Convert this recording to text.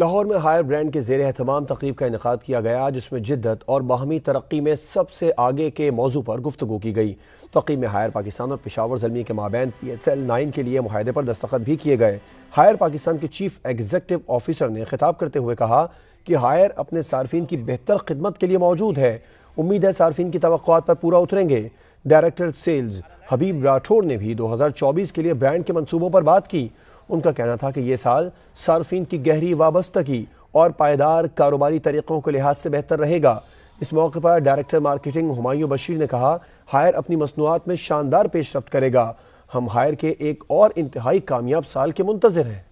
लाहौर में higher brand के जेर अहतमाम तकरीब का इनका किया गया जिसमें जिद्दत और बाहमी तरक्की में सबसे आगे के मौजू पर गुफ्तु की गई तकरीब में हायर पाकिस्तान और पिशावर जमी के माबे पी एस एल नाइन के लिए माहदे पर दस्तखत भी किए गए हायर पाकिस्तान के चीफ एग्जीक्यूटिव ऑफिसर ने खिताब करते हुए कहा कि हायर अपने सार्फिन की बेहतर खिदमत के लिए मौजूद है उम्मीद है सार्फिन की तो पर पूरा उतरेंगे डायरेक्टर सेल्स हबीब राठौर ने भी दो हज़ार चौबीस के लिए ब्रांड के मनसूबों पर बात की उनका कहना था कि ये साल सार्फिन की गहरी वाबस्तगी और पायदार कारोबारी तरीक़ों के लिहाज से बेहतर रहेगा इस मौके पर डायरेक्टर मार्केटिंग हमायूं बशीर ने कहा हायर अपनी मसनूआत में शानदार पेशरफ करेगा हम हायर के एक और इंतहाई कामयाब साल के मुंतजर हैं